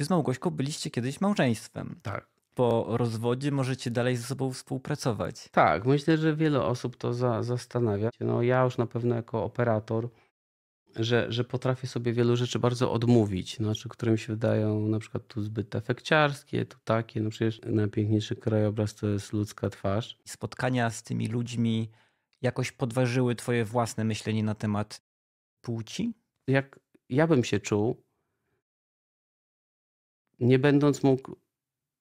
Ty z Małgośką byliście kiedyś małżeństwem. Tak. Po rozwodzie możecie dalej ze sobą współpracować. Tak, myślę, że wiele osób to za, zastanawia. No, ja już na pewno jako operator, że, że potrafię sobie wielu rzeczy bardzo odmówić, znaczy, które mi się wydają na przykład tu zbyt efekciarskie, tu takie. No przecież najpiękniejszy krajobraz to jest ludzka twarz. Spotkania z tymi ludźmi jakoś podważyły twoje własne myślenie na temat płci? Jak ja bym się czuł, nie będąc mógł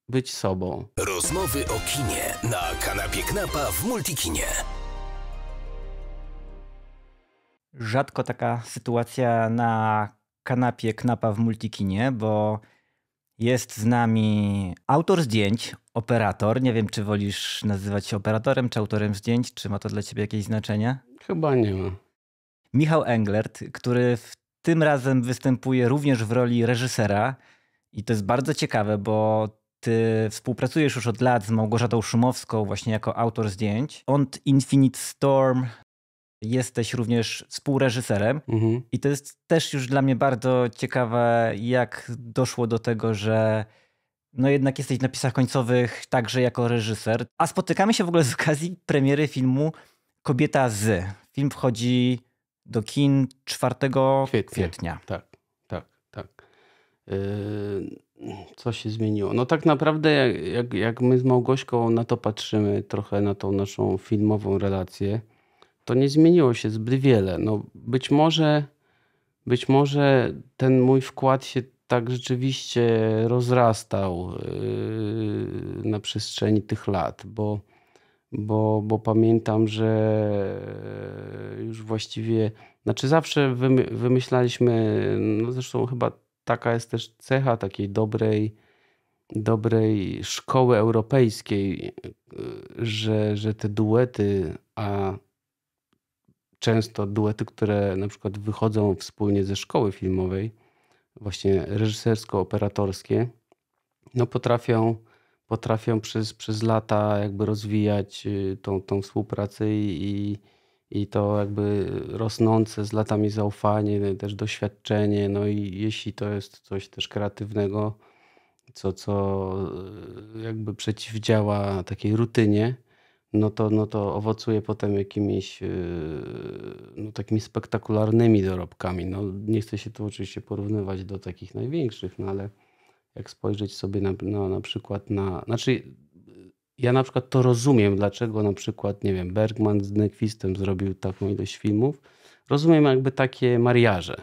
być sobą. Rozmowy o kinie na kanapie Knapa w Multikinie. Rzadko taka sytuacja na kanapie Knapa w Multikinie, bo jest z nami autor zdjęć, operator. Nie wiem, czy wolisz nazywać się operatorem, czy autorem zdjęć, czy ma to dla ciebie jakieś znaczenie? Chyba nie ma. Michał Englert, który tym razem występuje również w roli reżysera. I to jest bardzo ciekawe, bo ty współpracujesz już od lat z Małgorzatą Szumowską, właśnie jako autor zdjęć. Ont Infinite Storm. Jesteś również współreżyserem. Mhm. I to jest też już dla mnie bardzo ciekawe, jak doszło do tego, że no jednak jesteś w napisach końcowych także jako reżyser. A spotykamy się w ogóle z okazji premiery filmu Kobieta z. Film wchodzi do kin 4 kwietnia. kwietnia. Tak. Yy, co się zmieniło? No tak naprawdę jak, jak, jak my z Małgośką na to patrzymy, trochę na tą naszą filmową relację, to nie zmieniło się zbyt wiele. No być może, być może ten mój wkład się tak rzeczywiście rozrastał yy, na przestrzeni tych lat, bo, bo, bo pamiętam, że już właściwie, znaczy zawsze wymyślaliśmy, no zresztą chyba taka jest też cecha takiej dobrej, dobrej szkoły europejskiej, że, że te duety, a często duety, które na przykład wychodzą wspólnie ze szkoły filmowej, właśnie reżysersko-operatorskie, no potrafią, potrafią przez, przez lata jakby rozwijać y, tą, tą współpracę i, i i to jakby rosnące z latami zaufanie, no też doświadczenie. No i jeśli to jest coś też kreatywnego, co, co e, jakby przeciwdziała takiej rutynie, no to, no to owocuje potem jakimiś e, no, takimi spektakularnymi dorobkami. No, nie chcę się tu oczywiście porównywać do takich największych, no ale jak spojrzeć sobie na, no, na przykład na. Znaczy, ja na przykład to rozumiem, dlaczego na przykład, nie wiem, Bergman z Nekwistem zrobił taką ilość filmów. Rozumiem jakby takie mariaże.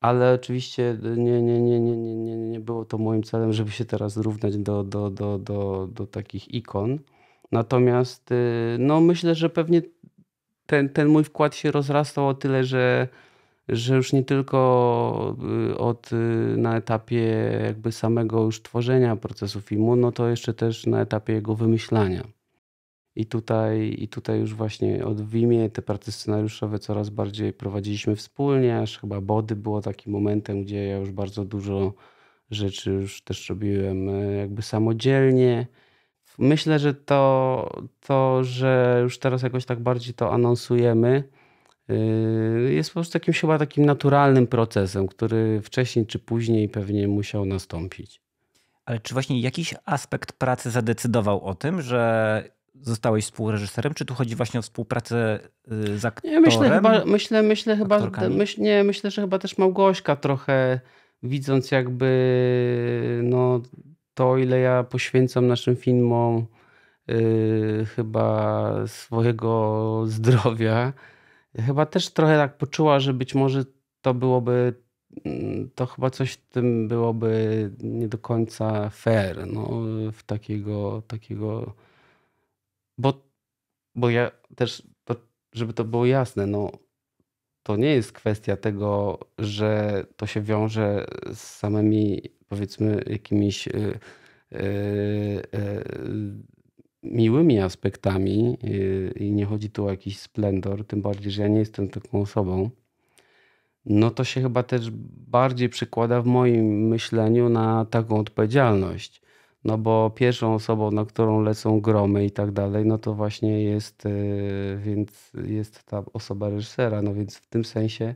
Ale oczywiście y, nie, nie, nie, nie, nie, nie, nie było to moim celem, żeby się teraz równać do, do, do, do, do takich ikon. Natomiast y, no, myślę, że pewnie ten, ten mój wkład się rozrastał o tyle, że że już nie tylko y, od, y, na etapie jakby samego już tworzenia procesu filmu, no to jeszcze też na etapie jego wymyślania. I tutaj, I tutaj już właśnie od Wimie te prace scenariuszowe coraz bardziej prowadziliśmy wspólnie, aż chyba Body było takim momentem, gdzie ja już bardzo dużo rzeczy już też robiłem e, jakby samodzielnie. Myślę, że to, to że już teraz jakoś tak bardziej to anonsujemy, Yy, jest po prostu takim chyba takim naturalnym procesem, który wcześniej czy później pewnie musiał nastąpić. Ale czy właśnie jakiś aspekt pracy zadecydował o tym, że zostałeś współreżyserem, czy tu chodzi właśnie o współpracę yy, z aktorem? Nie, myślę chyba, myślę, myślę, chyba myśl, nie, myślę, że chyba też Małgośka trochę widząc jakby no, to, ile ja poświęcam naszym filmom yy, chyba swojego zdrowia, chyba też trochę tak poczuła, że być może to byłoby, mm, to chyba coś w tym byłoby nie do końca fair, no, w takiego, takiego, bo, bo ja też, to, żeby to było jasne, no, to nie jest kwestia tego, że to się wiąże z samymi, powiedzmy, jakimiś yy, yy, yy, miłymi aspektami y, i nie chodzi tu o jakiś splendor, tym bardziej, że ja nie jestem taką osobą, no to się chyba też bardziej przykłada w moim myśleniu na taką odpowiedzialność. No bo pierwszą osobą, na którą lecą gromy i tak dalej, no to właśnie jest, y, więc jest ta osoba reżysera. No więc w tym sensie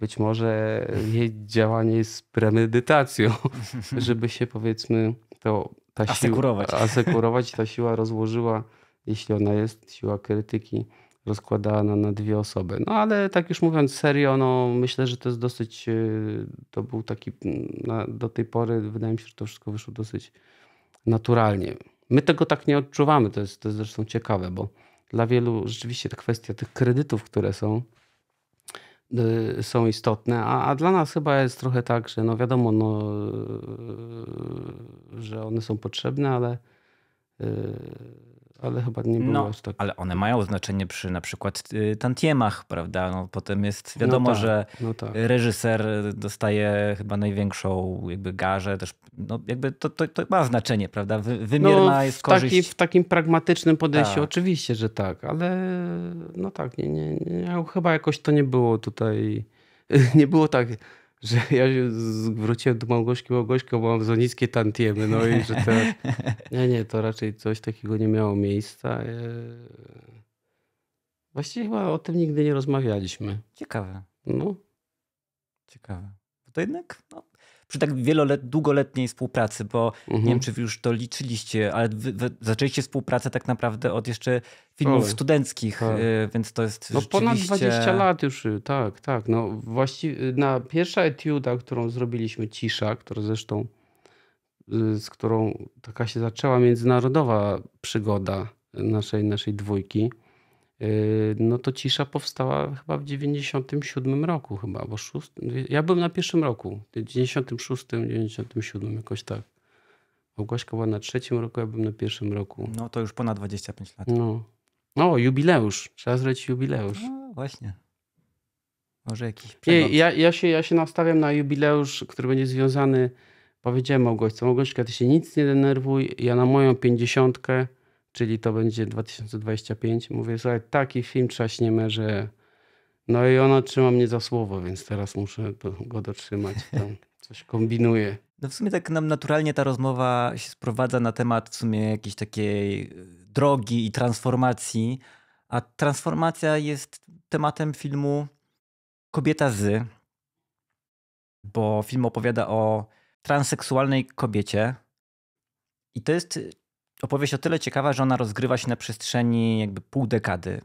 być może jej działanie jest premedytacją, żeby się powiedzmy to ta asekurować. Siła, asekurować. Ta siła rozłożyła, jeśli ona jest, siła krytyki rozkładana na dwie osoby. No ale tak już mówiąc serio, no myślę, że to jest dosyć, y, to był taki, mm, na, do tej pory wydaje mi się, że to wszystko wyszło dosyć naturalnie. My tego tak nie odczuwamy, to jest, to jest zresztą ciekawe, bo dla wielu rzeczywiście ta kwestia tych kredytów, które są, Y, są istotne, a, a, dla nas chyba jest trochę tak, że no wiadomo, no, y, że one są potrzebne, ale y, ale chyba nie było no, aż tak. Ale one mają znaczenie przy na przykład y, tantiemach, prawda? No, potem jest no wiadomo, no tak, że no tak. reżyser dostaje chyba największą jakby garzę. Też, no, jakby to, to, to ma znaczenie, prawda? Wy, wymierna no, jest korzyść. Taki, w takim pragmatycznym podejściu tak. oczywiście, że tak, ale no tak, nie, nie, nie, chyba jakoś to nie było tutaj, nie było tak że ja się zwróciłem do małgoszki Małgośko, bo mam za niskie tantiemy, no i że to... Nie, nie, to raczej coś takiego nie miało miejsca. E, właściwie chyba o tym nigdy nie rozmawialiśmy. Ciekawe. No. Ciekawe. Bo to jednak no, przy tak wielolet, długoletniej współpracy, bo mhm. nie wiem, czy już to liczyliście, ale wy, wy zaczęliście współpracę tak naprawdę od jeszcze filmów Oj, studenckich, tak. Y, więc to jest No rzeczywiście... ponad 20 lat już, y, tak, tak. No właściwie y, na pierwsza etiuda, którą zrobiliśmy, Cisza, która zresztą z którą taka się zaczęła międzynarodowa przygoda naszej, naszej dwójki. Yy, no to cisza powstała chyba w 97 roku chyba, bo szóst... ja byłem na pierwszym roku, w 96, 97 jakoś tak. Małgośka była na trzecim roku, ja byłem na pierwszym roku. No to już ponad 25 lat. No. O, no, jubileusz. Trzeba zrobić jubileusz. No właśnie. Może jakiś Ja, ja, się, ja się nastawiam na jubileusz, który będzie związany, powiedziałem Małgośce, Małgośka, ty się nic nie denerwuj, ja na moją pięćdziesiątkę czyli to będzie 2025. Mówię, słuchaj, taki film trzaśniemy, że... No i ona trzyma mnie za słowo, więc teraz muszę go dotrzymać. Tam coś kombinuję. No w sumie tak nam naturalnie ta rozmowa się sprowadza na temat w sumie jakiejś takiej y, drogi i transformacji, a transformacja jest tematem filmu Kobieta z, bo film opowiada o transseksualnej kobiecie i to jest opowieść o tyle ciekawa, że ona rozgrywa się na przestrzeni jakby pół dekady.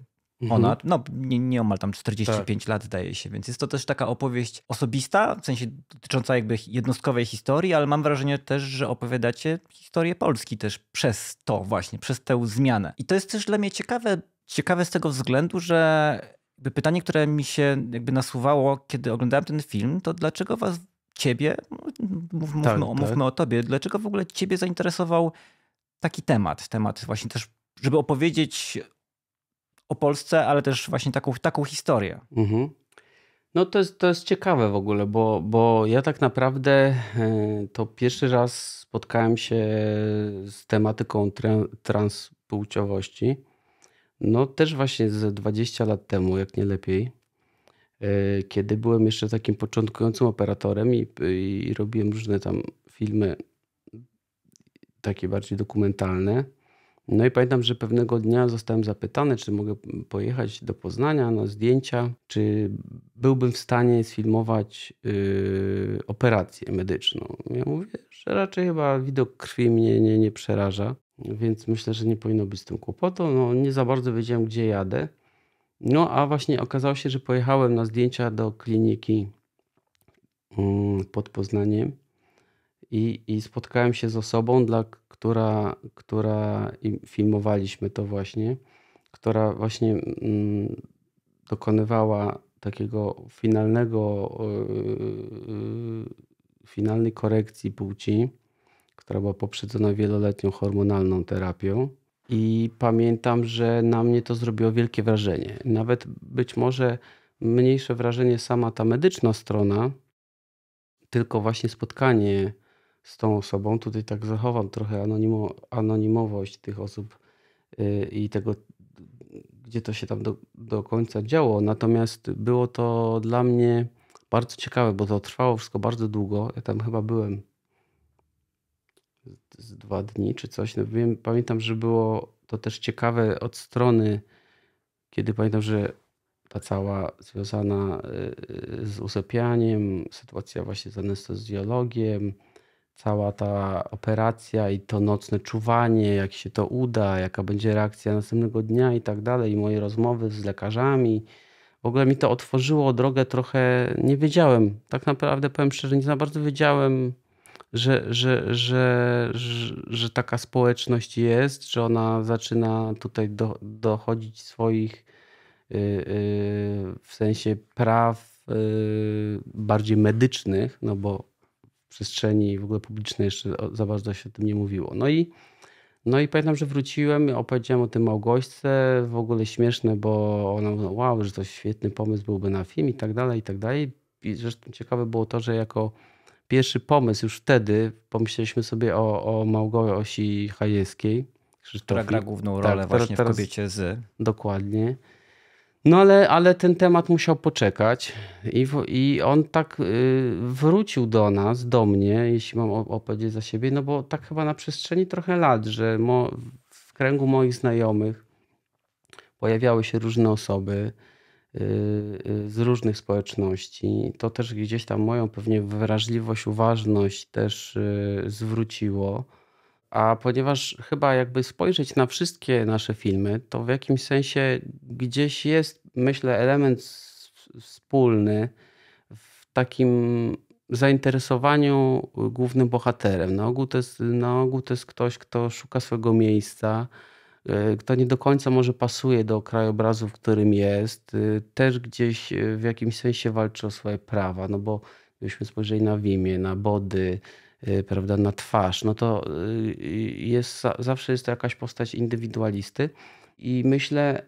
Ona, mhm. no nie, nieomal tam 45 tak. lat zdaje się, więc jest to też taka opowieść osobista, w sensie dotycząca jakby jednostkowej historii, ale mam wrażenie też, że opowiadacie historię Polski też przez to właśnie, przez tę zmianę. I to jest też dla mnie ciekawe, ciekawe z tego względu, że pytanie, które mi się jakby nasuwało, kiedy oglądałem ten film, to dlaczego was ciebie, mów, no, mówmy, tak, o, mówmy tak. o tobie, dlaczego w ogóle ciebie zainteresował taki temat, temat właśnie też, żeby opowiedzieć o Polsce, ale też właśnie taką, taką historię. Mhm. No to jest, to jest ciekawe w ogóle, bo, bo ja tak naprawdę e, to pierwszy raz spotkałem się z tematyką transpłciowości. No też właśnie z 20 lat temu, jak nie lepiej, e, kiedy byłem jeszcze takim początkującym operatorem i, i robiłem różne tam filmy takie bardziej dokumentalne. No i pamiętam, że pewnego dnia zostałem zapytany, czy mogę pojechać do Poznania na zdjęcia, czy byłbym w stanie sfilmować yy, operację medyczną. Ja mówię, że raczej chyba widok krwi mnie nie, nie przeraża, więc myślę, że nie powinno być z tym kłopotu. No, nie za bardzo wiedziałem, gdzie jadę. No a właśnie okazało się, że pojechałem na zdjęcia do kliniki yy, pod Poznaniem i, i spotkałem się z osobą, dla która, która filmowaliśmy to właśnie, która właśnie mm, dokonywała takiego finalnego, yy, finalnej korekcji płci, która była poprzedzona wieloletnią hormonalną terapią. I pamiętam, że na mnie to zrobiło wielkie wrażenie. Nawet być może mniejsze wrażenie sama ta medyczna strona, tylko właśnie spotkanie z tą osobą. Tutaj tak zachowam trochę anonimo, anonimowość tych osób y, i tego, gdzie to się tam do, do końca działo. Natomiast było to dla mnie bardzo ciekawe, bo to trwało wszystko bardzo długo. Ja tam chyba byłem z dwa dni czy coś. No, wiem, pamiętam, że było to też ciekawe od strony, kiedy pamiętam, że ta cała związana y, y, z usypianiem, sytuacja właśnie z anestezjologiem, cała ta operacja i to nocne czuwanie, jak się to uda, jaka będzie reakcja następnego dnia i tak dalej, i moje rozmowy z lekarzami. W ogóle mi to otworzyło drogę trochę, nie wiedziałem, tak naprawdę powiem szczerze, nie za bardzo wiedziałem, że, że, że, że, taka społeczność jest, że ona zaczyna tutaj dochodzić swoich y, y, w sensie praw y, bardziej medycznych, no bo przestrzeni w ogóle publicznej jeszcze za bardzo się o tym nie mówiło. No i, no i pamiętam, że wróciłem, opowiedziałem o tym Małgośce, w ogóle śmieszne, bo ona mówiła, wow, że to świetny pomysł byłby na film i tak dalej, i tak dalej. I zresztą ciekawe było to, że jako pierwszy pomysł już wtedy pomyśleliśmy sobie o, o Małgosi Hajewskiej. Która gra główną tak, rolę tak, właśnie teraz, w Kobiecie Z. Dokładnie. No ale, ale ten temat musiał poczekać i, w, i on tak y, wrócił do nas, do mnie, jeśli mam opowiedzieć za siebie, no bo tak chyba na przestrzeni trochę lat, że mo, w kręgu moich znajomych pojawiały się różne osoby y, y, z różnych społeczności. To też gdzieś tam moją pewnie wrażliwość, uważność też y, zwróciło. A ponieważ chyba jakby spojrzeć na wszystkie nasze filmy, to w jakimś sensie gdzieś jest, myślę, element wspólny w takim zainteresowaniu głównym bohaterem. Na ogół to jest, na ogół to jest ktoś, kto szuka swojego miejsca, y, kto nie do końca może pasuje do krajobrazu, w którym jest, y, też gdzieś y, w jakimś sensie walczy o swoje prawa, no bo gdybyśmy spojrzeli na Wimie, na Body, Y, prawda, na twarz, no to y, jest, zawsze jest to jakaś postać indywidualisty. I myślę,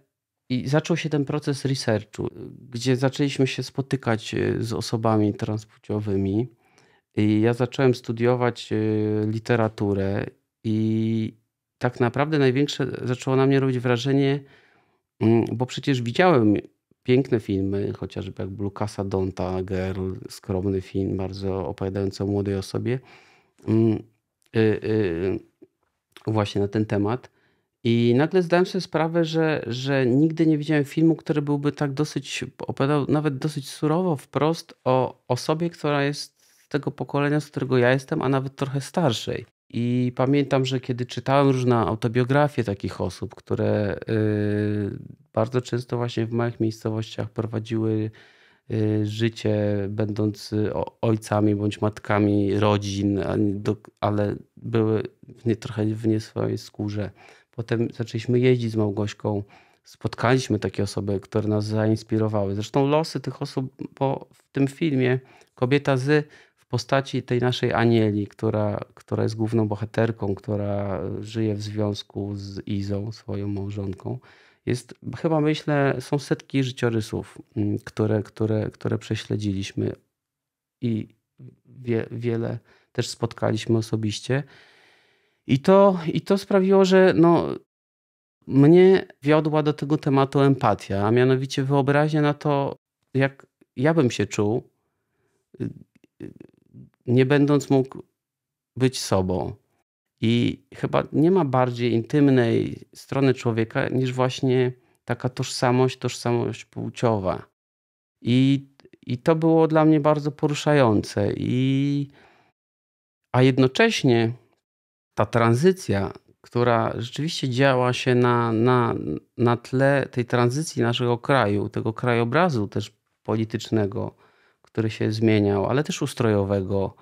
i zaczął się ten proces researchu, gdzie zaczęliśmy się spotykać y, z osobami transpłciowymi. I ja zacząłem studiować literaturę i tak naprawdę największe zaczęło na mnie robić wrażenie, mm, bo przecież widziałem piękne filmy, chociażby jak Lukasa Donta, Girl, skromny film, bardzo opowiadający o młodej osobie, mm, y, y, właśnie na ten temat. I nagle zdałem sobie sprawę, że, że nigdy nie widziałem filmu, który byłby tak dosyć, opowiadał nawet dosyć surowo, wprost o osobie, która jest tego pokolenia, z którego ja jestem, a nawet trochę starszej. I pamiętam, że kiedy czytałem różne autobiografie takich osób, które y, bardzo często właśnie w małych miejscowościach prowadziły y, życie, będąc y, ojcami bądź matkami rodzin, ale były nie, trochę w nie swojej skórze. Potem zaczęliśmy jeździć z Małgośką. Spotkaliśmy takie osoby, które nas zainspirowały. Zresztą losy tych osób, bo w tym filmie kobieta z postaci tej naszej Anieli, która, która jest główną bohaterką, która żyje w związku z Izą, swoją małżonką, jest chyba myślę, są setki życiorysów, mm, które, które, które prześledziliśmy i wie, wiele też spotkaliśmy osobiście. I to, I to sprawiło, że no, mnie wiodła do tego tematu empatia, a mianowicie wyobraźnia na to, jak ja bym się czuł, y, y, nie będąc mógł być sobą. I chyba nie ma bardziej intymnej strony człowieka niż właśnie taka tożsamość, tożsamość płciowa. I, i to było dla mnie bardzo poruszające. I, a jednocześnie ta tranzycja, która rzeczywiście działa się na, na, na tle tej tranzycji naszego kraju, tego krajobrazu też politycznego, który się zmieniał, ale też ustrojowego,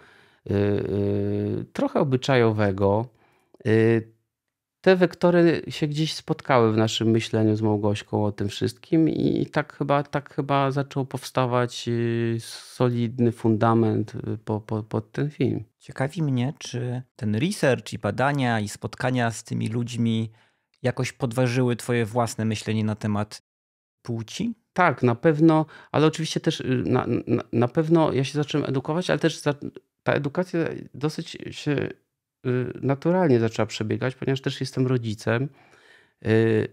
y, y, trochę obyczajowego. Y, te wektory się gdzieś spotkały w naszym myśleniu z Małgośką o tym wszystkim i tak chyba, tak chyba zaczął powstawać solidny fundament pod po, ten film. Ciekawi mnie, czy ten research i badania i spotkania z tymi ludźmi jakoś podważyły twoje własne myślenie na temat płci? tak, na pewno, ale oczywiście też y, na, na, na pewno ja się zacząłem edukować, ale też za, ta edukacja dosyć się y, naturalnie zaczęła przebiegać, ponieważ też jestem rodzicem. Y,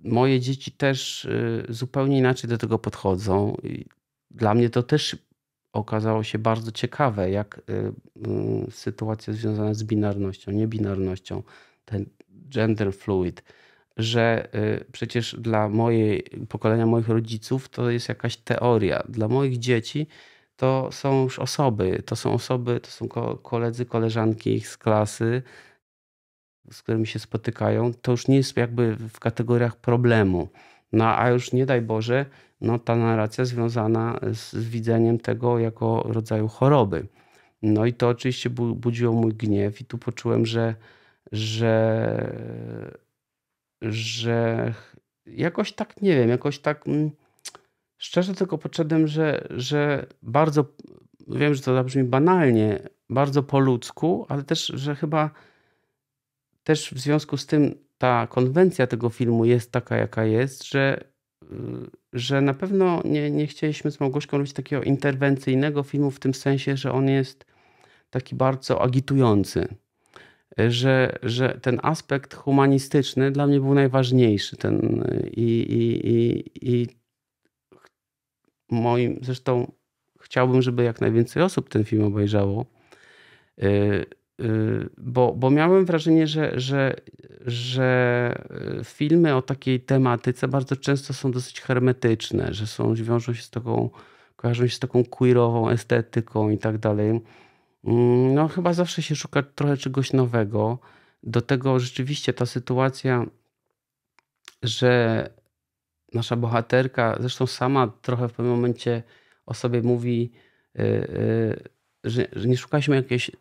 moje dzieci też zupełnie inaczej do tego podchodzą. Dla mnie to też okazało się bardzo ciekawe, jak sytuacja związana z binarnością, niebinarnością, ten gender fluid że y, przecież dla mojej, pokolenia moich rodziców to jest jakaś teoria. Dla moich dzieci to są już osoby, to są osoby, to są koledzy, koleżanki ich z klasy, z którymi się spotykają. To już nie jest jakby w kategoriach problemu. No a już nie daj Boże, no, ta narracja związana z, z widzeniem tego jako rodzaju choroby. No i to oczywiście budziło mój gniew i tu poczułem, że, że że jakoś tak, nie wiem, jakoś tak mm, szczerze tylko podszedłem, że, że bardzo, wiem, że to zabrzmi banalnie, bardzo po ludzku, ale też, że chyba też w związku z tym ta konwencja tego filmu jest taka, jaka jest, że, y, że na pewno nie, nie chcieliśmy z Małgorzką robić takiego interwencyjnego filmu w tym sensie, że on jest taki bardzo agitujący że, że ten aspekt humanistyczny dla mnie był najważniejszy. Ten, i, i, i, i moim, zresztą chciałbym, żeby jak najwięcej osób ten film obejrzało, y, y, bo, bo miałem wrażenie, że, że, że y, filmy o takiej tematyce bardzo często są dosyć hermetyczne, że są, wiążą się z taką, kojarzą się z taką queerową estetyką i tak dalej Mm, no, chyba zawsze się szuka trochę czegoś nowego. Do tego rzeczywiście ta sytuacja, że nasza bohaterka, zresztą sama trochę w pewnym momencie o sobie mówi, y, y, że nie szukaliśmy jakiejś y,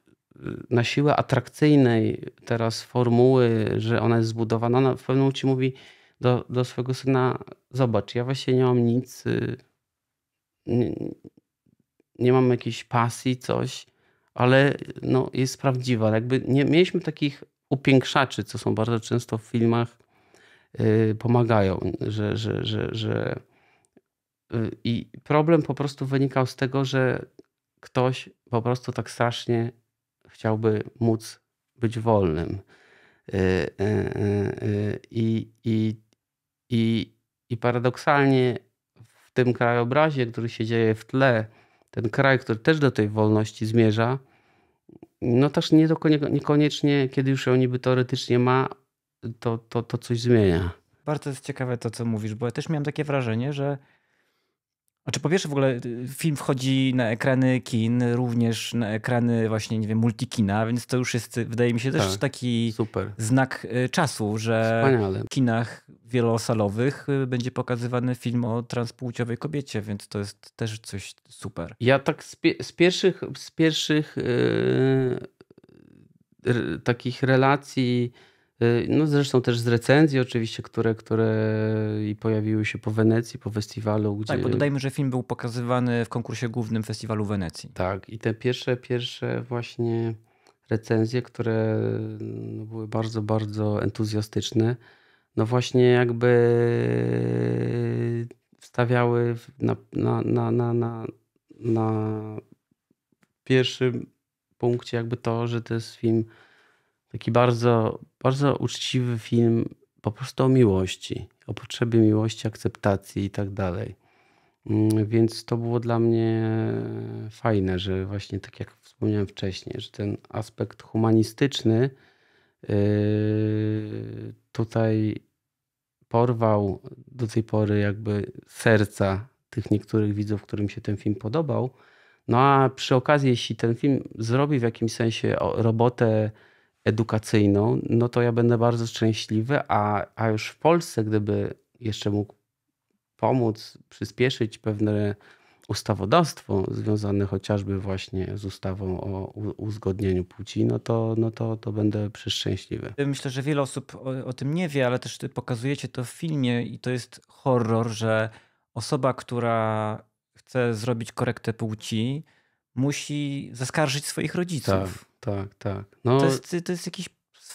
na siłę atrakcyjnej teraz formuły, że ona jest zbudowana. Ona no, w pewnym momencie mówi do, do swojego syna: Zobacz, ja właśnie nie mam nic, nie, nie mam jakiejś pasji, coś ale no, jest prawdziwa. Jakby nie mieliśmy takich upiększaczy, co są bardzo często w filmach, yy, pomagają, że, że, że, że y, i problem po prostu wynikał z tego, że ktoś po prostu tak strasznie chciałby móc być wolnym. Y, y, I, i, i, i paradoksalnie w tym krajobrazie, który się dzieje w tle, ten kraj, który też do tej wolności zmierza, no też nie niekoniecznie, kiedy już ją niby teoretycznie ma, to, to, to coś zmienia. Bardzo jest ciekawe to, co mówisz, bo ja też miałem takie wrażenie, że a czy po pierwsze w ogóle y, film wchodzi na ekrany kin, również na ekrany właśnie, nie wiem, multikina, więc to już jest, wydaje mi się, też tak, taki super. znak y, czasu, że Wspaniale. w kinach wielosalowych y, będzie pokazywany film o transpłciowej kobiecie, więc to jest też coś super. Ja tak z, pi z pierwszych, z pierwszych yy, takich relacji Y, no zresztą też z recenzji oczywiście, które, które i pojawiły się po Wenecji, po festiwalu. Gdzie... Tak, bo dodajmy, że film był pokazywany w konkursie głównym festiwalu Wenecji. Tak i te pierwsze, pierwsze właśnie recenzje, które no, były bardzo, bardzo entuzjastyczne, no właśnie jakby stawiały na, na, na, na, na, na pierwszym punkcie jakby to, że to jest film Taki bardzo, bardzo uczciwy film po prostu o miłości, o potrzebie miłości, akceptacji i tak dalej. Mm, więc to było dla mnie fajne, że właśnie tak jak wspomniałem wcześniej, że ten aspekt humanistyczny yy, tutaj porwał do tej pory jakby serca tych niektórych widzów, którym się ten film podobał. No a przy okazji, jeśli ten film zrobi w jakimś sensie robotę edukacyjną, no to ja będę bardzo szczęśliwy, a, a już w Polsce, gdyby jeszcze mógł pomóc, przyspieszyć pewne ustawodawstwo związane chociażby właśnie z ustawą o uzgodnieniu płci, no to, no to, to będę przeszczęśliwy. Myślę, że wiele osób o, o tym nie wie, ale też pokazujecie to w filmie i to jest horror, że osoba, która chce zrobić korektę płci, musi zaskarżyć swoich rodziców. Tak, tak, tak. No, to, jest, to jest jakieś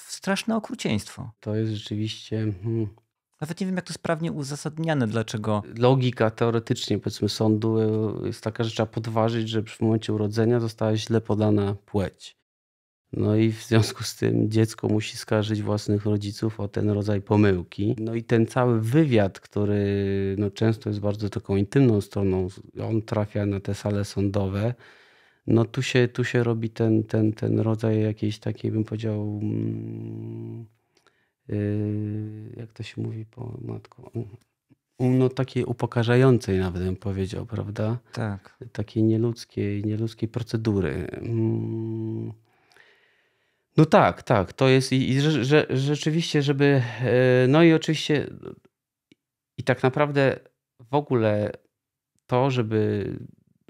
straszne okrucieństwo. To jest rzeczywiście. Hmm. Nawet nie wiem, jak to sprawnie uzasadniane, dlaczego. Logika teoretycznie, powiedzmy, sądu e, jest taka, że trzeba podważyć, że w momencie urodzenia została źle podana płeć. No i w związku z tym dziecko musi skarżyć własnych rodziców o ten rodzaj pomyłki. No i ten cały wywiad, który no często jest bardzo taką intymną stroną, on trafia na te sale sądowe no tu się, tu się robi ten, ten, ten rodzaj jakiejś takiej, bym powiedział, mm, yy, jak to się mówi po matku, no takiej upokarzającej nawet bym powiedział, prawda? Tak. Takiej nieludzkiej, nieludzkiej procedury. Yy. No tak, tak, to jest i, i że, rzeczywiście, żeby, yy, no i oczywiście i tak naprawdę w ogóle to, żeby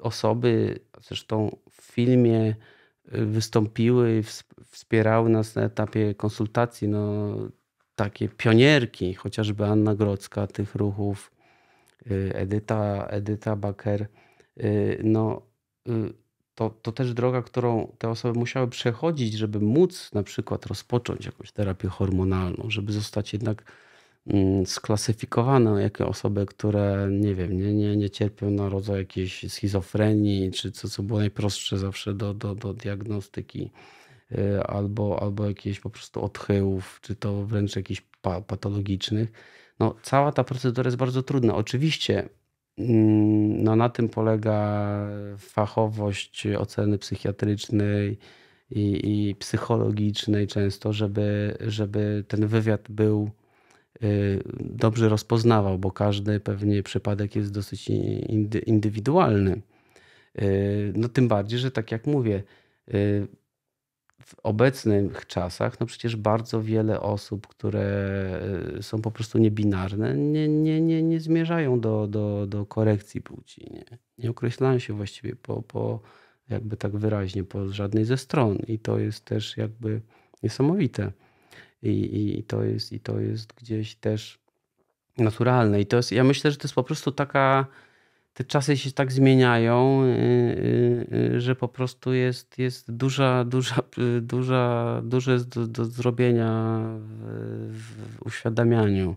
osoby, zresztą filmie y, wystąpiły, i wspierały nas na etapie konsultacji. No, takie pionierki, chociażby Anna Grodzka tych ruchów, y, Edyta, Edyta Baker. Y, no, to, to też droga, którą te osoby musiały przechodzić, żeby móc na przykład rozpocząć jakąś terapię hormonalną, żeby zostać jednak Mm, sklasyfikowano jako osoby, które nie wiem, nie, nie, nie cierpią na rodzaj jakiejś schizofrenii, czy co, co było najprostsze zawsze do, do, do diagnostyki, y, albo, albo jakichś po prostu odchyłów, czy to wręcz jakichś patologicznych. No, cała ta procedura jest bardzo trudna. Oczywiście mm, no, na tym polega fachowość oceny psychiatrycznej, i, i, psychologicznej często, żeby, żeby ten wywiad był Y, dobrze rozpoznawał, bo każdy pewnie przypadek jest dosyć indywidualny. Y, no tym bardziej, że tak jak mówię, y, w obecnych czasach, no przecież bardzo wiele osób, które są po prostu niebinarne, nie, nie, nie, nie zmierzają do, do, do korekcji płci. Nie, nie określają się właściwie po, po, jakby tak wyraźnie, po żadnej ze stron. I to jest też jakby niesamowite i, i, to, jest, i to jest gdzieś też naturalne. I to jest, ja myślę, że to jest po prostu taka, te czasy się tak zmieniają, y, y, y, że po prostu jest, jest duża, duża, duża, dużo jest do, do zrobienia w, w uświadamianiu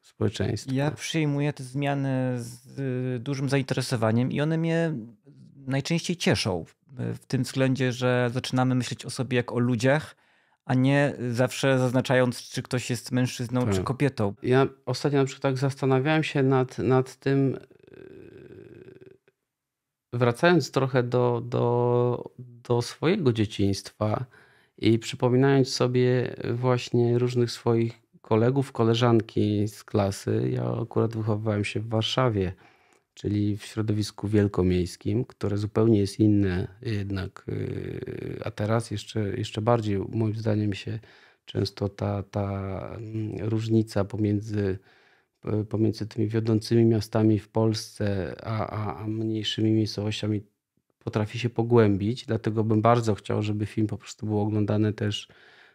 społeczeństwa. Ja przyjmuję te zmiany z dużym zainteresowaniem i one mnie najczęściej cieszą. W tym względzie, że zaczynamy myśleć o sobie jak o ludziach, a nie zawsze zaznaczając, czy ktoś jest mężczyzną, tak. czy kobietą. Ja ostatnio na przykład tak zastanawiałem się nad, nad tym, e, wracając trochę do, do, do swojego dzieciństwa i przypominając sobie właśnie różnych swoich kolegów, koleżanki z klasy. Ja akurat wychowywałem się w Warszawie czyli w środowisku wielkomiejskim, które zupełnie jest inne y, jednak, y, a teraz jeszcze, jeszcze bardziej moim zdaniem się często ta, ta mm, różnica pomiędzy, pomiędzy tymi wiodącymi miastami w Polsce a, a, a mniejszymi miejscowościami potrafi się pogłębić, dlatego bym bardzo chciał, żeby film po prostu był oglądany też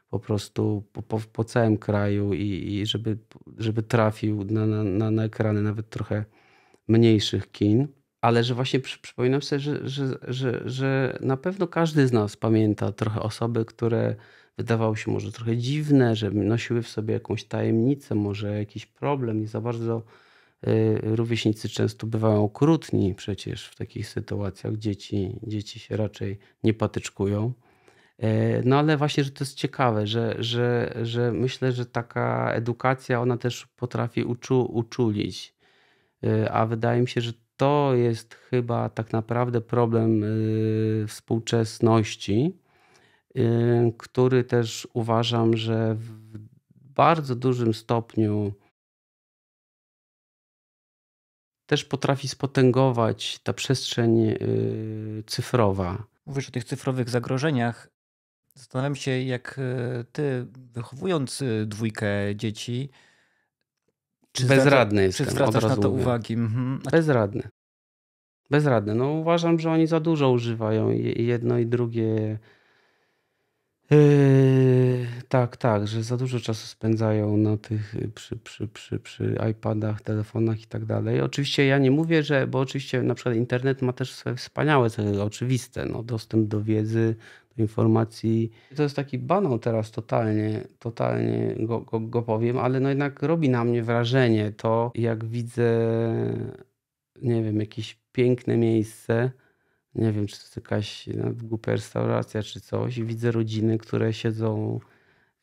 po prostu po, po, po całym kraju i, i żeby, żeby trafił na, na, na ekrany nawet trochę mniejszych kin, ale że właśnie przy, przypominam sobie, że, że, że, że na pewno każdy z nas pamięta trochę osoby, które wydawały się może trochę dziwne, że nosiły w sobie jakąś tajemnicę, może jakiś problem, nie za bardzo y, rówieśnicy często bywają okrutni przecież w takich sytuacjach. Dzieci, dzieci się raczej nie patyczkują. E, no ale właśnie, że to jest ciekawe, że, że, że myślę, że taka edukacja, ona też potrafi uczu, uczulić. Y, a wydaje mi się, że to jest chyba tak naprawdę problem y, współczesności, y, który też uważam, że w bardzo dużym stopniu też potrafi spotęgować ta przestrzeń cyfrowa. Mówisz o tych cyfrowych zagrożeniach. Zastanawiam się, jak ty, wychowując dwójkę dzieci, czy Bezradny jest. jestem. Czy zwracasz na to uwagi? Mhm. Bezradny. Bezradny. No uważam, że oni za dużo używają jedno i drugie. Yy, tak, tak, że za dużo czasu spędzają na tych y, przy, przy, przy, przy iPadach, telefonach i tak dalej. Oczywiście ja nie mówię, że, bo oczywiście na przykład internet ma też swoje wspaniałe cele oczywiste, no, dostęp do wiedzy, informacji. To jest taki banał teraz totalnie, totalnie go, go, go powiem, ale no jednak robi na mnie wrażenie to, jak widzę, nie wiem, jakieś piękne miejsce, nie wiem, czy to jest jakaś no, głupia restauracja czy coś, widzę rodziny, które siedzą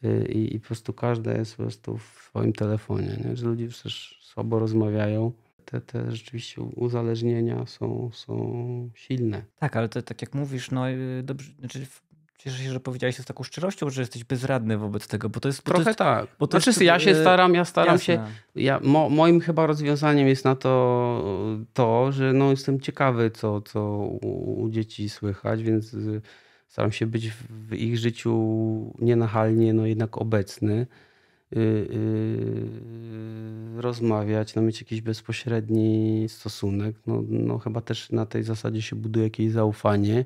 y, i, i po prostu każda jest po prostu w swoim telefonie, nie? że ludzie przecież słabo rozmawiają te, te rzeczywiście uzależnienia są, są silne. Tak, ale to, tak jak mówisz, no y, dobrze, znaczy Cieszę się, że powiedziałeś to z taką szczerością, że jesteś bezradny wobec tego, bo to jest... Bo Trochę to jest, tak. Bo to znaczy, jest, ja się y, staram, ja staram jasne. się... Ja, mo, moim chyba rozwiązaniem jest na to to, że no, jestem ciekawy, co, co u, dzieci słychać, więc y, staram się być w ich życiu nienachalnie no, jednak obecny. Y, y, rozmawiać, no mieć jakiś bezpośredni stosunek. No, no chyba też na tej zasadzie się buduje jakieś zaufanie,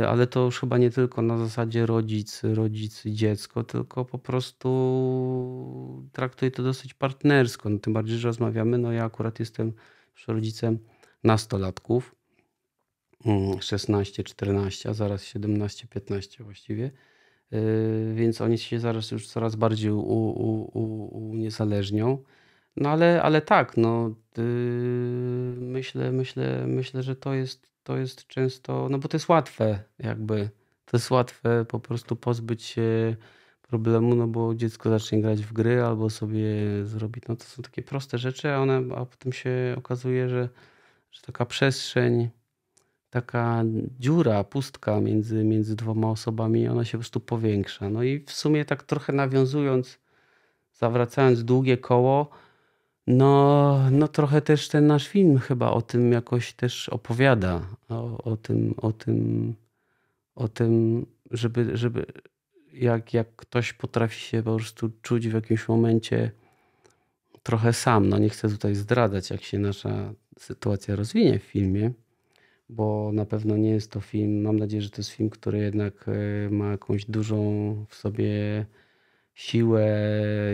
y, ale to już chyba nie tylko na zasadzie rodzic, rodzic dziecko, tylko po prostu traktuję to dosyć partnersko. No, tym bardziej, że rozmawiamy, no ja akurat jestem już rodzicem nastolatków, 16, mm, 14, a zaraz 17, 15 właściwie. Y, więc oni się zaraz już coraz bardziej u, uniezależnią. No ale, ale tak, no, yy, myślę, myślę, myślę, że to jest, to jest często, no bo to jest łatwe jakby, to jest łatwe po prostu pozbyć się problemu, no bo dziecko zacznie grać w gry albo sobie zrobić, no to są takie proste rzeczy, a, one, a potem się okazuje, że, że taka przestrzeń taka dziura, pustka między, między dwoma osobami, ona się po prostu powiększa. No i w sumie tak trochę nawiązując, zawracając długie koło, no, no trochę też ten nasz film chyba o tym jakoś też opowiada. O, o tym, o tym, o tym, żeby, żeby jak, jak ktoś potrafi się po prostu czuć w jakimś momencie trochę sam. No nie chcę tutaj zdradzać, jak się nasza sytuacja rozwinie w filmie bo na pewno nie jest to film, mam nadzieję, że to jest film, który jednak e, ma jakąś dużą w sobie siłę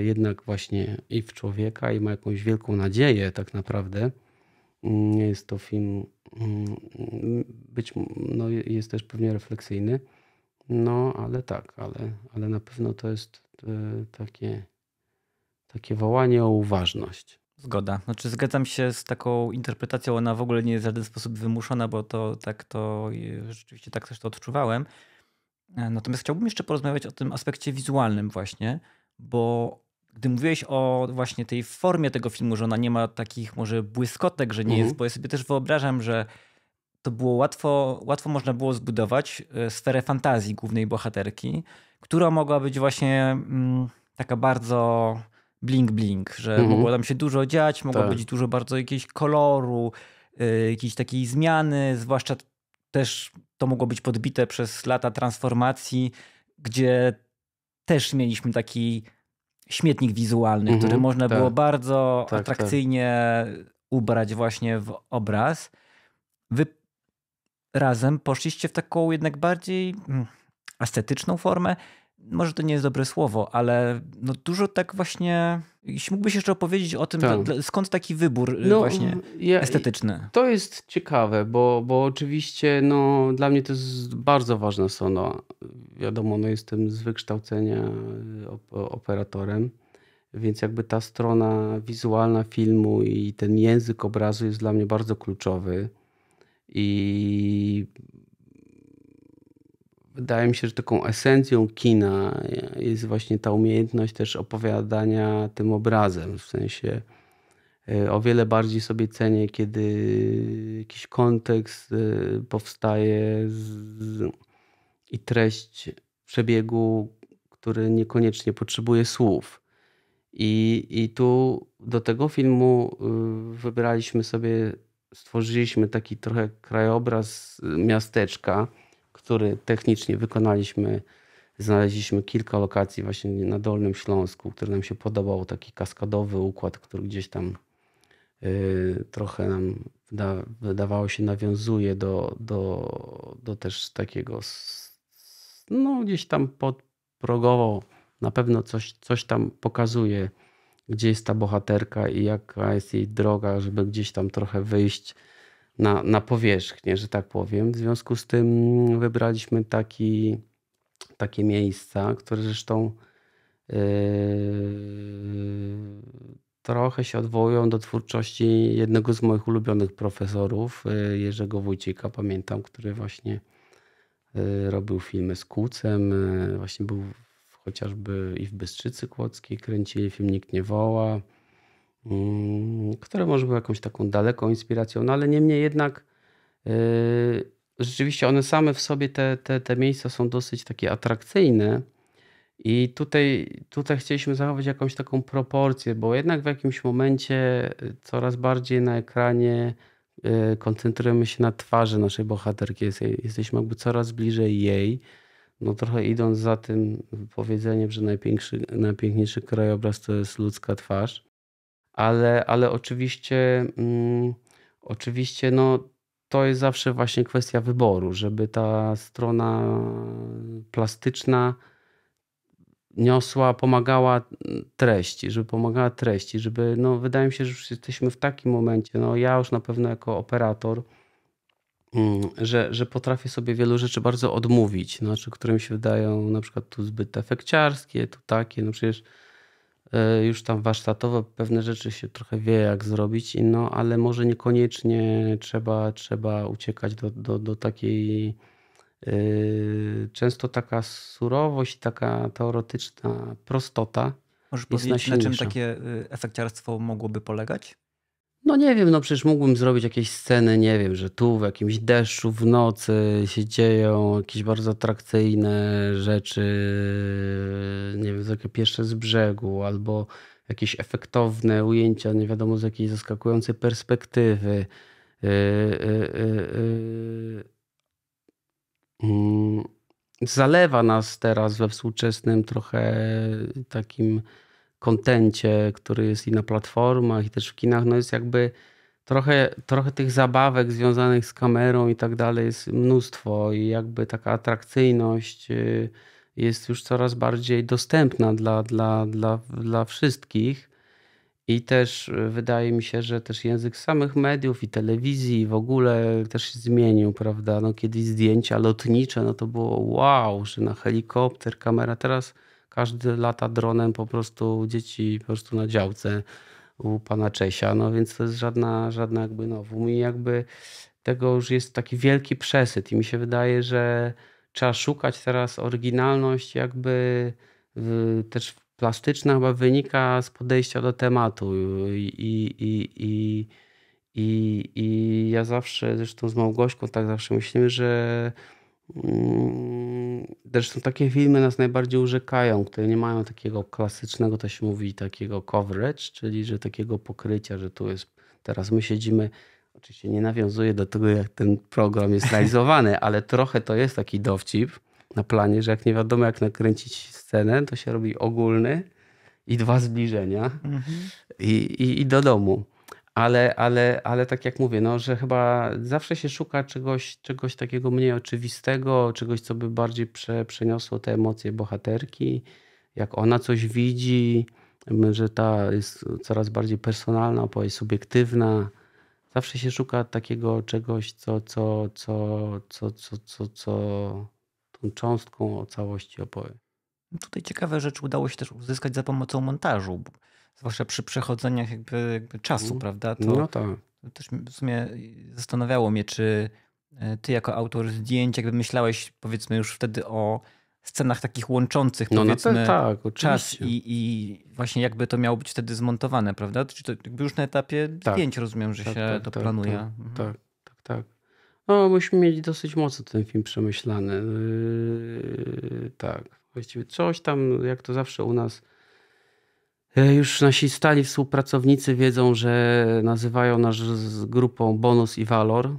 jednak właśnie i w człowieka i ma jakąś wielką nadzieję tak naprawdę. Mm, nie Jest to film, mm, być, no jest też pewnie refleksyjny, no ale tak, ale, ale na pewno to jest e, takie, takie wołanie o uważność. Zgoda. Znaczy zgadzam się z taką interpretacją, ona w ogóle nie jest w żaden sposób wymuszona, bo to tak to rzeczywiście tak też to odczuwałem. E, natomiast chciałbym jeszcze porozmawiać o tym aspekcie wizualnym właśnie, bo gdy mówiłeś o właśnie tej formie tego filmu, że ona nie ma takich może błyskotek, że nie mhm. jest, bo ja sobie też wyobrażam, że to było łatwo, łatwo można było zbudować e, sferę fantazji głównej bohaterki, która mogła być właśnie mm, taka bardzo blink blink, że mhm. mogło tam się dużo dziać, mogło tak. być dużo bardzo jakiegoś koloru, yy, jakiejś takiej zmiany, zwłaszcza też to mogło być podbite przez lata transformacji, gdzie też mieliśmy taki śmietnik wizualny, mhm. który można tak. było bardzo tak, tak, atrakcyjnie ubrać właśnie w obraz. Wy razem poszliście w taką jednak bardziej mm, estetyczną formę może to nie jest dobre słowo, ale no dużo tak właśnie. Jeśli mógłbyś jeszcze opowiedzieć o tym, tak. dla, skąd taki wybór y, no, właśnie ja, estetyczny? To jest ciekawe, bo, bo oczywiście no, dla mnie to jest bardzo ważne sono. Wiadomo, no, jestem z wykształcenia y, operatorem, więc jakby ta strona wizualna filmu i ten język obrazu jest dla mnie bardzo kluczowy. I wydaje mi się, że taką esencją kina jest właśnie ta umiejętność też opowiadania tym obrazem. W sensie e, o wiele bardziej sobie cenię, kiedy jakiś kontekst e, powstaje z, i treść przebiegu, który niekoniecznie potrzebuje słów. I, I tu do tego filmu e, wybraliśmy sobie, stworzyliśmy taki trochę krajobraz miasteczka który technicznie wykonaliśmy. Znaleźliśmy kilka lokacji właśnie na Dolnym Śląsku, który nam się podobał, taki kaskadowy układ, który gdzieś tam y, trochę nam wydawało się nawiązuje do, do, do też takiego, no gdzieś tam podprogowo na pewno coś, coś tam pokazuje, gdzie jest ta bohaterka i jaka jest jej droga, żeby gdzieś tam trochę wyjść na, na powierzchnię, że tak powiem. W związku z tym wybraliśmy taki, takie miejsca, które zresztą yy, trochę się odwołują do twórczości jednego z moich ulubionych profesorów, yy, Jerzego Wójcika, pamiętam, który właśnie yy, robił filmy z Kucem, yy, właśnie był chociażby i w Bystrzycy Kłodzkiej kręcili film Nikt nie woła, Mm, które może były jakąś taką daleką inspiracją, no ale niemniej jednak yy, rzeczywiście one same w sobie, te, te, te miejsca są dosyć takie atrakcyjne i tutaj, tutaj chcieliśmy zachować jakąś taką proporcję, bo jednak w jakimś momencie y, coraz bardziej na ekranie yy, koncentrujemy się na twarzy naszej bohaterki, jesteśmy jakby coraz bliżej jej, no trochę idąc za tym powiedzeniem, że najpiękniejszy krajobraz to jest ludzka twarz, ale, ale oczywiście, mm, oczywiście no, to jest zawsze właśnie kwestia wyboru, żeby ta strona plastyczna niosła, pomagała treści, żeby pomagała treści, żeby, no wydaje mi się, że już jesteśmy w takim momencie, no ja już na pewno jako operator, mm, że, że potrafię sobie wielu rzeczy bardzo odmówić, znaczy, które mi się wydają na przykład tu zbyt efekciarskie, tu takie, no przecież E, już tam warsztatowo pewne rzeczy się trochę wie, jak zrobić, no ale może niekoniecznie trzeba, trzeba uciekać do, do, do takiej. E, często taka surowość, taka teoretyczna prostota. Możesz powiedzieć, na czym takie y, efekciarstwo mogłoby polegać? No nie wiem, no przecież mógłbym zrobić jakieś sceny, nie wiem, że tu w jakimś deszczu w nocy się dzieją jakieś bardzo atrakcyjne rzeczy, nie wiem, takie pierwsze z brzegu, albo jakieś efektowne ujęcia, nie wiadomo z jakiej zaskakującej perspektywy. Yy, yy, yy, yy. Mm, Zalewa nas teraz we współczesnym trochę takim kontencie, który jest i na platformach, i też w kinach, no jest jakby trochę, trochę tych zabawek związanych z kamerą i tak dalej jest mnóstwo i jakby taka atrakcyjność y, jest już coraz bardziej dostępna dla, dla, dla, dla wszystkich. I też y, wydaje mi się, że też język samych mediów i telewizji w ogóle też się zmienił, prawda? No kiedyś zdjęcia lotnicze, no to było wow, że na helikopter, kamera. Teraz każdy lata dronem po prostu dzieci po prostu na działce u pana Czesia, no więc to jest żadna, żadna jakby nowum i jakby tego już jest taki wielki przesyt i mi się wydaje, że trzeba szukać teraz oryginalność jakby też plastyczna chyba wynika z podejścia do tematu i, i, i, i, i ja zawsze, zresztą z Małgośką tak zawsze myślimy, że Mm, zresztą takie filmy nas najbardziej urzekają, które nie mają takiego klasycznego, to się mówi, takiego coverage, czyli że takiego pokrycia, że tu jest, teraz my siedzimy, oczywiście nie nawiązuje do tego, jak ten program jest realizowany, ale trochę to jest taki dowcip na planie, że jak nie wiadomo, jak nakręcić scenę, to się robi ogólny i dwa zbliżenia mhm. i, i, i do domu ale, ale, ale tak jak mówię, no, że chyba zawsze się szuka czegoś, czegoś takiego mniej oczywistego, czegoś, co by bardziej prze, przeniosło te emocje bohaterki, jak ona coś widzi, że ta jest coraz bardziej personalna, opowieść subiektywna. Zawsze się szuka takiego czegoś, co, co, co, co, co, co, co tą cząstką o całości opowie. Tutaj ciekawe rzeczy udało się też uzyskać za pomocą montażu zwłaszcza przy przechodzeniach jakby, jakby czasu, mm. prawda? To, no tak. To też w sumie zastanawiało mnie, czy e, ty jako autor zdjęć jakby myślałeś powiedzmy już wtedy o scenach takich łączących no, powiedzmy no, tak, tak czas i, i, właśnie jakby to miało być wtedy zmontowane, prawda? Czy to jakby już na etapie tak. zdjęć rozumiem, że tak, się tak, to tak, planuje. Tak, mhm. Tak, tak, tak. No myśmy mieli dosyć mocno ten film przemyślany. Yy, tak, właściwie coś tam jak to zawsze u nas E, już nasi stali współpracownicy wiedzą, że nazywają nas grupą bonus i walor,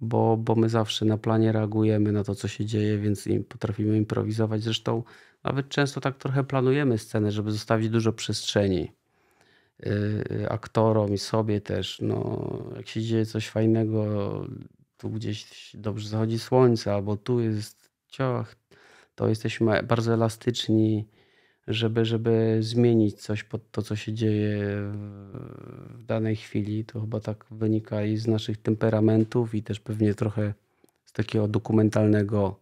bo, bo my zawsze na planie reagujemy na to, co się dzieje, więc im, potrafimy improwizować. Zresztą nawet często tak trochę planujemy scenę, żeby zostawić dużo przestrzeni e, e, aktorom i sobie też. No, jak się dzieje coś fajnego, tu gdzieś dobrze zachodzi słońce, albo tu jest ciach, to jesteśmy bardzo elastyczni żeby, żeby zmienić coś pod to, co się dzieje w danej chwili. To chyba tak wynika i z naszych temperamentów, i też pewnie trochę z takiego dokumentalnego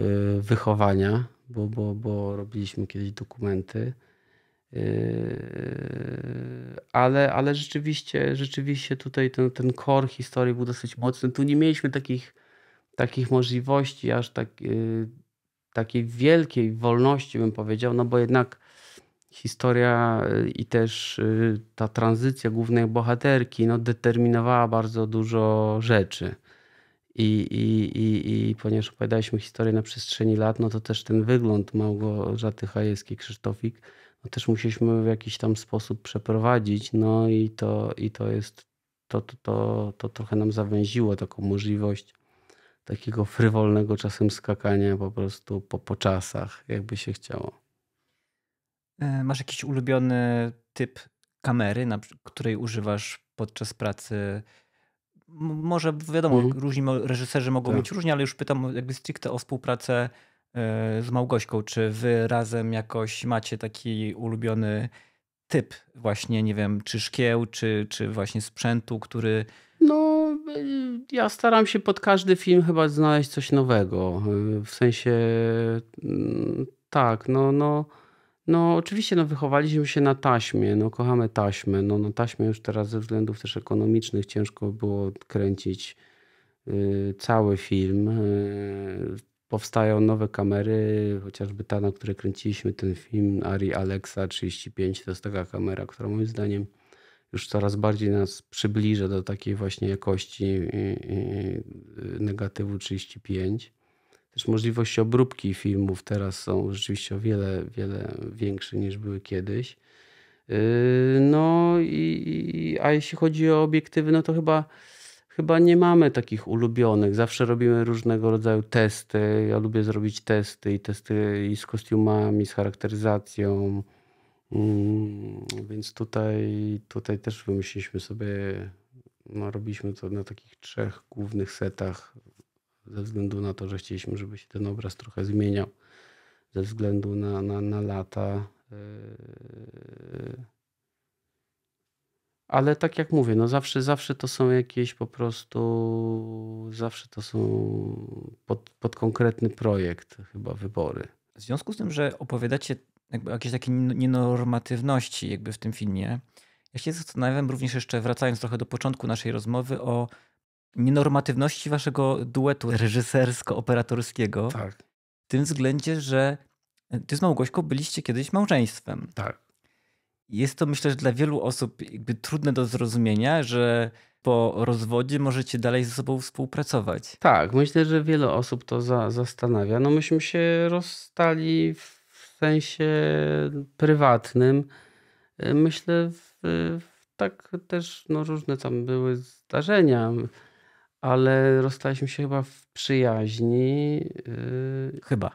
y, wychowania, bo, bo, bo robiliśmy kiedyś dokumenty. Y, ale, ale rzeczywiście, rzeczywiście tutaj ten, ten core historii był dosyć mocny. Tu nie mieliśmy takich, takich możliwości, aż tak y, takiej wielkiej wolności, bym powiedział, no bo jednak historia y, i też y, ta tranzycja głównej bohaterki no, determinowała bardzo dużo rzeczy. I, i, i, I ponieważ opowiadaliśmy historię na przestrzeni lat, no to też ten wygląd Małgorzaty Hajewskiej, Krzysztofik, no też musieliśmy w jakiś tam sposób przeprowadzić. No i to, i to jest, to, to, to, to trochę nam zawęziło taką możliwość takiego frywolnego czasem skakania po prostu po, po czasach, jakby się chciało. E, masz jakiś ulubiony typ kamery, na której używasz podczas pracy? Może wiadomo, mhm. różni reżyserzy mogą tak. mieć różnie, ale już pytam jakby stricte o współpracę e, z Małgośką. Czy wy razem jakoś macie taki ulubiony typ właśnie, nie wiem, czy szkieł, czy, czy właśnie sprzętu, który... No Y, ja staram się pod każdy film chyba znaleźć coś nowego. Y, w sensie mm, tak, no, no, no oczywiście no, wychowaliśmy się na taśmie, no kochamy taśmę. No, na no, taśmie już teraz ze względów też ekonomicznych ciężko było kręcić y, cały film. Y, powstają nowe kamery, chociażby ta, na której kręciliśmy ten film Ari Alexa 35, to jest taka kamera, która moim zdaniem już coraz bardziej nas przybliża do takiej właśnie jakości y, y, y, negatywu 35. Też możliwości obróbki filmów teraz są rzeczywiście o wiele, wiele większe niż były kiedyś. No i a jeśli chodzi o obiektywy, no to chyba, chyba nie mamy takich ulubionych. Zawsze robimy różnego rodzaju testy. Ja lubię zrobić testy i testy i z kostiumami, z charakteryzacją Mm, więc tutaj, tutaj też wymyśliliśmy sobie, no robiliśmy to na takich trzech głównych setach, ze względu na to, że chcieliśmy, żeby się ten obraz trochę zmieniał, ze względu na, na, na lata. Yy. Ale tak jak mówię, no zawsze, zawsze to są jakieś po prostu, zawsze to są pod, pod konkretny projekt chyba wybory. W związku z tym, że opowiadacie jakby jakieś takie nienormatywności jakby w tym filmie. Ja się zastanawiam również jeszcze, wracając trochę do początku naszej rozmowy, o nienormatywności waszego duetu reżysersko-operatorskiego. Tak. W tym względzie, że e, ty z Małgośką byliście kiedyś małżeństwem. Tak. Jest to myślę, że dla wielu osób jakby trudne do zrozumienia, że po rozwodzie możecie dalej ze sobą współpracować. Tak, myślę, że wiele osób to za, zastanawia. No myśmy się rozstali w sensie prywatnym. Y, myślę, w, w tak też no, różne tam były zdarzenia, ale rozstaliśmy się chyba w przyjaźni. Y, chyba.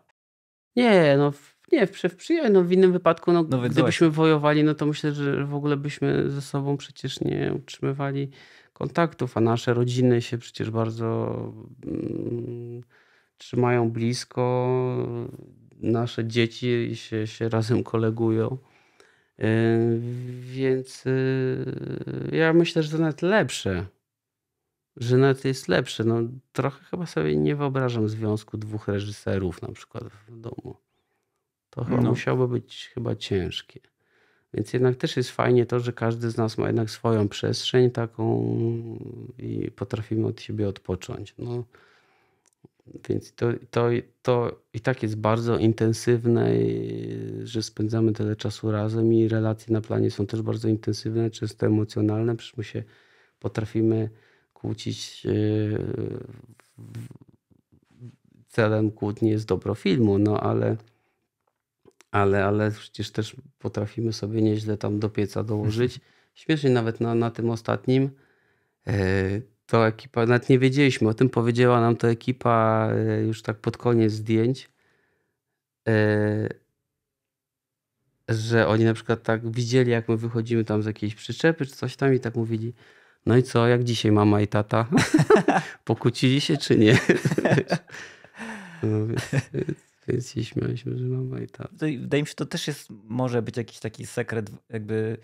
Nie, no w, nie, w, w przyjaźni, no w innym wypadku, no, no gdybyśmy wojowali, no to myślę, że w ogóle byśmy ze sobą przecież nie utrzymywali kontaktów, a nasze rodziny się przecież bardzo mm, trzymają blisko nasze dzieci się, się razem kolegują. E, więc e, ja myślę, że to nawet lepsze. Że nawet jest lepsze. No, trochę chyba sobie nie wyobrażam związku dwóch reżyserów na przykład w domu. To chyba no. musiałoby być chyba ciężkie. Więc jednak też jest fajnie to, że każdy z nas ma jednak swoją przestrzeń taką i potrafimy od siebie odpocząć. No, więc to, to, to i tak jest bardzo intensywne, że spędzamy tyle czasu razem i relacje na planie są też bardzo intensywne, często emocjonalne. Przecież my się potrafimy kłócić. E, celem kłótni jest dobro filmu, no ale, ale, ale przecież też potrafimy sobie nieźle tam do pieca dołożyć. Mhm. Śmiesznie nawet na, na tym ostatnim e, to ekipa, nawet nie wiedzieliśmy o tym, powiedziała nam to ekipa e, już tak pod koniec zdjęć, e, że oni na przykład tak widzieli, jak my wychodzimy tam z jakiejś przyczepy czy coś tam i tak mówili, no i co, jak dzisiaj mama i tata? Pokłócili się czy nie? No, więc, więc się śmialiśmy, że mama i tata. Wydaje mi się, to też jest, może być jakiś taki sekret jakby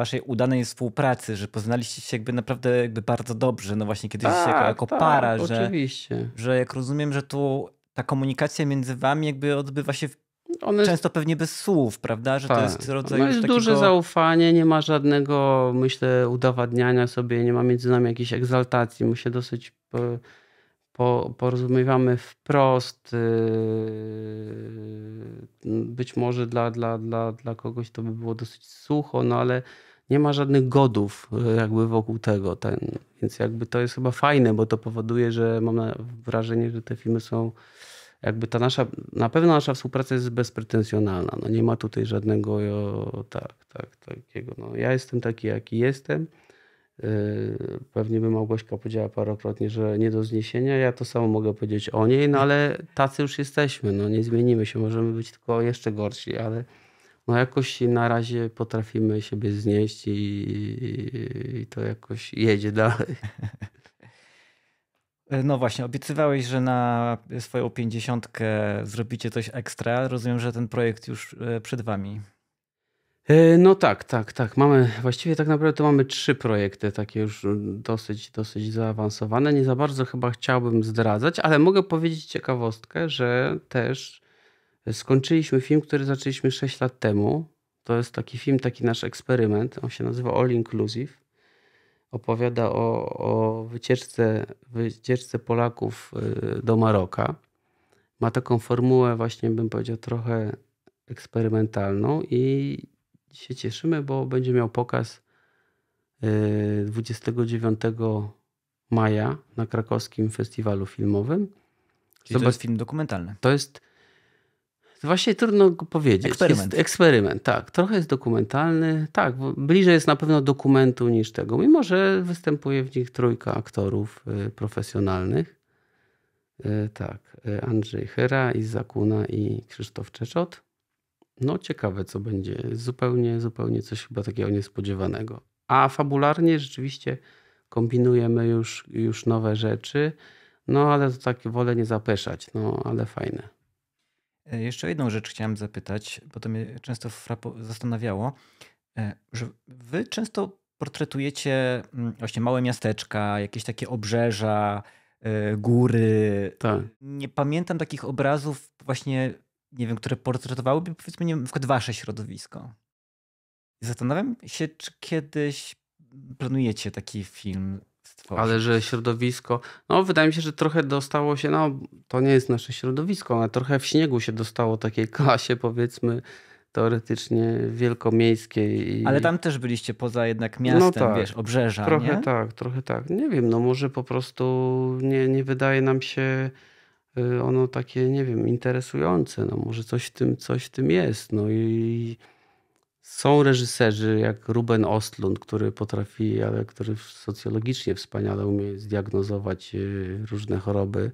waszej udanej współpracy, że poznaliście się jakby naprawdę jakby bardzo dobrze, no właśnie kiedyś tak, jako, jako tak, para, że, oczywiście. że jak rozumiem, że tu ta komunikacja między wami jakby odbywa się jest, często pewnie bez słów, prawda? Że tak, to jest rodzaj no jest takiego... duże zaufanie, nie ma żadnego, myślę, udowadniania sobie, nie ma między nami jakiejś egzaltacji. My się dosyć po, po, porozumiewamy wprost. Yy, być może dla, dla, dla, dla kogoś to by było dosyć sucho, no ale nie ma żadnych godów e, jakby wokół tego. Ten, więc jakby to jest chyba fajne, bo to powoduje, że mam wrażenie, że te filmy są jakby ta nasza, na pewno nasza współpraca jest bezpretensjonalna. No nie ma tutaj żadnego jo, tak, tak, takiego. No, ja jestem taki, jaki jestem. E, pewnie by Małgośka powiedziała parokrotnie, że nie do zniesienia. Ja to samo mogę powiedzieć o niej, no ale tacy już jesteśmy. No nie zmienimy się, możemy być tylko jeszcze gorsi, ale no jakoś na razie potrafimy siebie znieść i, i, i to jakoś jedzie dalej. No właśnie, obiecywałeś, że na swoją pięćdziesiątkę zrobicie coś ekstra. Rozumiem, że ten projekt już e, przed wami. E, no tak, tak, tak. Mamy, właściwie tak naprawdę to mamy trzy projekty, takie już dosyć, dosyć zaawansowane. Nie za bardzo chyba chciałbym zdradzać, ale mogę powiedzieć ciekawostkę, że też Skończyliśmy film, który zaczęliśmy 6 lat temu. To jest taki film, taki nasz eksperyment. On się nazywa All Inclusive. Opowiada o, o wycieczce, wycieczce Polaków y, do Maroka. Ma taką formułę, właśnie bym powiedział, trochę eksperymentalną i się cieszymy, bo będzie miał pokaz 29 y, maja na krakowskim festiwalu filmowym. Zobacz, to jest film dokumentalny. To jest Właśnie trudno go powiedzieć. Eksperyment. Jest eksperyment, tak. Trochę jest dokumentalny. Tak, bliżej jest na pewno dokumentu niż tego, mimo że występuje w nich trójka aktorów y, profesjonalnych. Y, tak, y, Andrzej Hera, Iza Kuna i Krzysztof Czeczot. No ciekawe, co będzie. Zupełnie, zupełnie coś chyba takiego niespodziewanego. A fabularnie rzeczywiście kombinujemy już, już nowe rzeczy. No ale to tak wolę nie zapeszać, no ale fajne. E, jeszcze jedną rzecz chciałem zapytać, bo to mnie często frapo- zastanawiało, e, że wy często portretujecie mm, właśnie małe miasteczka, jakieś takie obrzeża, e, góry. Tak. Nie pamiętam takich obrazów właśnie, nie wiem, które portretowałyby powiedzmy nie wiem, wasze środowisko. Zastanawiam się, czy kiedyś planujecie taki film stworzyć. Ale że środowisko, no wydaje mi się, że trochę dostało się, no to nie jest nasze środowisko, ale trochę w śniegu się dostało takiej klasie powiedzmy teoretycznie wielkomiejskiej. I... Ale tam też byliście poza jednak no miastem, no tak, wiesz, obrzeża, Trochę nie? tak, trochę tak. Nie wiem, no może po prostu nie, nie wydaje nam się y, ono takie, nie wiem, interesujące. No może coś w tym, coś w tym jest. No i są reżyserzy jak Ruben Ostlund, który potrafi, ale który socjologicznie wspaniale umie zdiagnozować e, różne choroby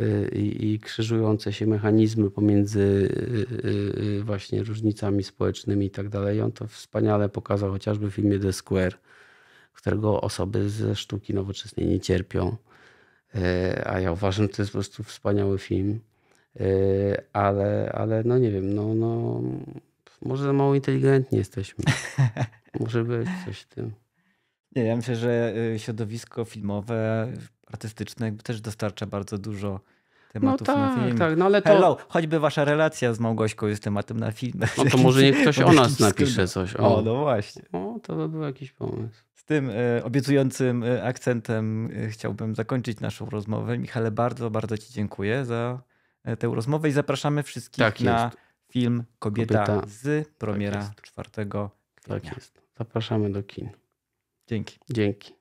e, i, krzyżujące się mechanizmy pomiędzy e, właśnie różnicami społecznymi i tak dalej. On to wspaniale pokazał chociażby w filmie The Square, którego osoby ze sztuki nowoczesnej nie cierpią. A ja uważam, że to jest po prostu wspaniały film. Ale, ale no nie wiem, no, no może za mało inteligentni jesteśmy. Może być coś w tym. Nie, ja myślę, że y, środowisko filmowe, artystyczne też dostarcza bardzo dużo no tematów no tak, na film. Tak, no ale to... Hello, choćby wasza relacja z Małgośką jest tematem na film. No to może niech ktoś o nas napisze coś. O. o, no właśnie. O, to by był jakiś pomysł. Z tym y, obiecującym y, akcentem chciałbym zakończyć naszą rozmowę. Michale, bardzo, bardzo ci dziękuję za tę rozmowę i zapraszamy wszystkich tak na film Kobieta, Kobieta z premiera tak 4 tak kwietnia. Tak jest. Zapraszamy do kin. Dzięki. Dzięki.